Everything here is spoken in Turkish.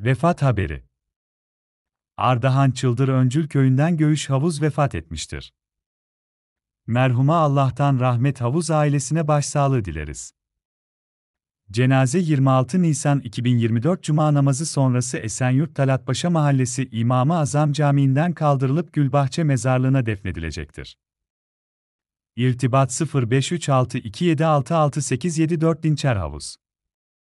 Vefat haberi. Ardahan Çıldır Öncül köyünden Göğüş Havuz vefat etmiştir. Merhuma Allah'tan rahmet Havuz ailesine başsağlığı dileriz. Cenaze 26 Nisan 2024 Cuma namazı sonrası Esenyurt Talatpaşa Mahallesi İmamı Azam Camii'nden kaldırılıp Gülbahçe Mezarlığı'na defnedilecektir. İrtibat 0536276687 Dinçer Havuz